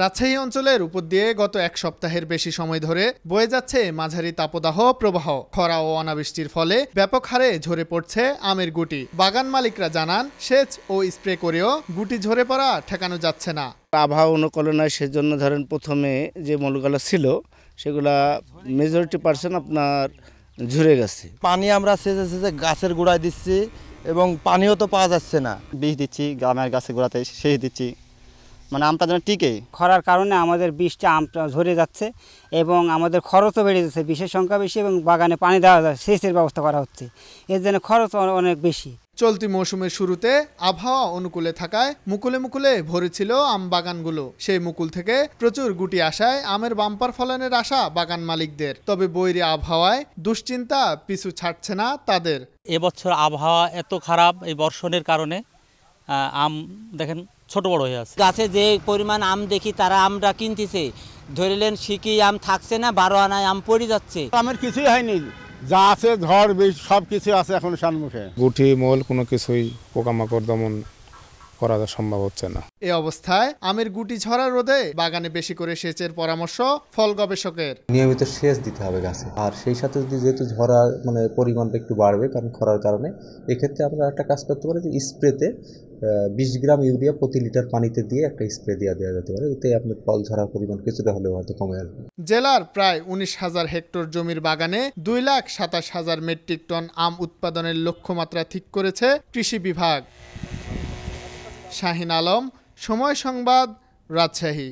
রাজশাহী অঞ্চলের উপর দিয়ে গত এক সপ্তাহের বেশি সময় ধরে বয়ে যাচ্ছে মাঝারি তাপদাহ প্রবাহ খরা ও অনাবৃষ্টির ফলে ব্যাপক হারে ঝরে পড়ছে আমের গুটি বাগান মালিকরা জানান সেচ ও স্প্রে করেও গুটি ঝরে পড়া ঠেকানো যাচ্ছে না আবহাওয়া অনুকূলনায় সেজন্য ধরেন প্রথমে যে মূলগুলো ছিল সেগুলা মেজরিটি পার্সেন্ট আপনার ঝরে গেছে পানি আমরা সেচে সেচে গাছের গোড়ায় দিচ্ছি এবং পানিও তো পাওয়া যাচ্ছে না বীজ দিচ্ছি গ্রামের গাছের গোড়াতে সেচ দিচ্ছি মানে আমটা যেন টিকে খরার কারণে আমাদের বিষটা আমটা ঝরে যাচ্ছে এবং আমাদের খরচও বেড়ে যাচ্ছে বিষের সংখ্যা বেশি এবং বাগানে পানি দেওয়া যায় সেচের ব্যবস্থা করা হচ্ছে এর জন্য খরচ অনেক বেশি চলতি মৌসুমের শুরুতে আবহাওয়া অনুকূলে থাকায় মুকুলে মুকুলে ভরেছিল আম বাগানগুলো সেই মুকুল থেকে প্রচুর গুটি আসায় আমের বাম্পার ফলনের আশা বাগান মালিকদের তবে বৈরী আবহাওয়ায় দুশ্চিন্তা পিছু ছাড়ছে না তাদের এবছর আবহাওয়া এত খারাপ এই বর্ষণের কারণে আম দেখেন ছোট বড় হয়ে আছে গাছে যে পরিমাণ আম দেখি তারা আমরা কিনতেছে ধরিলেন শিকি আম থাকছে না বারো আনায় আম পড়ে যাচ্ছে আমের কিছুই হয়নি যা আছে ঝড় বীজ সব কিছু আছে এখন সানমুখে গুটি মল কোনো কিছুই পোকামাকড় দমন করা সম্ভব হচ্ছে না এ অবস্থায় আমের গুটি ঝরা রোদে বাগানে বেশি করে সেচের পরামর্শ ফল গবেষকের নিয়মিত সেচ দিতে হবে গাছে আর সেই সাথে যদি যেহেতু ঝরা মানে পরিমাণটা একটু বাড়বে কারণ খরার কারণে এক্ষেত্রে আমরা একটা কাজ করতে পারি যে স্প্রেতে বিশ গ্রাম ইউরিয়া প্রতি লিটার পানিতে দিয়ে একটা স্প্রে দেওয়া দেওয়া যেতে পারে এতে আপনার ফল ঝরার পরিমাণ কিছুটা হলেও হয়তো কমে আসবে জেলার প্রায় উনিশ হাজার হেক্টর জমির বাগানে দুই লাখ সাতাশ হাজার মেট্রিক টন আম উৎপাদনের লক্ষ্যমাত্রা ঠিক করেছে কৃষি বিভাগ শাহিন আলম সময় সংবাদ রাজশাহী